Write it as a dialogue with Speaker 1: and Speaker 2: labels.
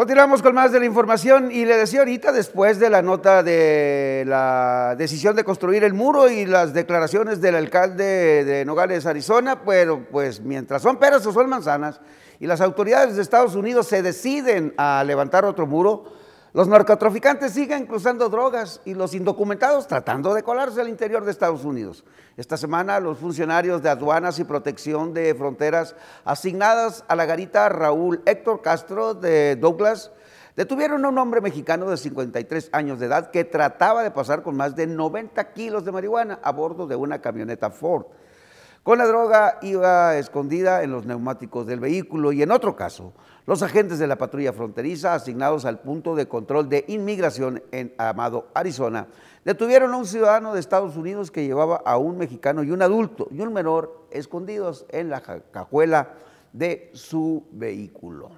Speaker 1: Continuamos con más de la información y le decía ahorita, después de la nota de la decisión de construir el muro y las declaraciones del alcalde de Nogales, Arizona, pero pues mientras son peras o son manzanas y las autoridades de Estados Unidos se deciden a levantar otro muro, los narcotraficantes siguen cruzando drogas y los indocumentados tratando de colarse al interior de Estados Unidos. Esta semana los funcionarios de aduanas y protección de fronteras asignadas a la garita Raúl Héctor Castro de Douglas detuvieron a un hombre mexicano de 53 años de edad que trataba de pasar con más de 90 kilos de marihuana a bordo de una camioneta Ford. Con la droga iba escondida en los neumáticos del vehículo y en otro caso, los agentes de la patrulla fronteriza asignados al punto de control de inmigración en Amado, Arizona, detuvieron a un ciudadano de Estados Unidos que llevaba a un mexicano y un adulto y un menor escondidos en la cajuela de su vehículo.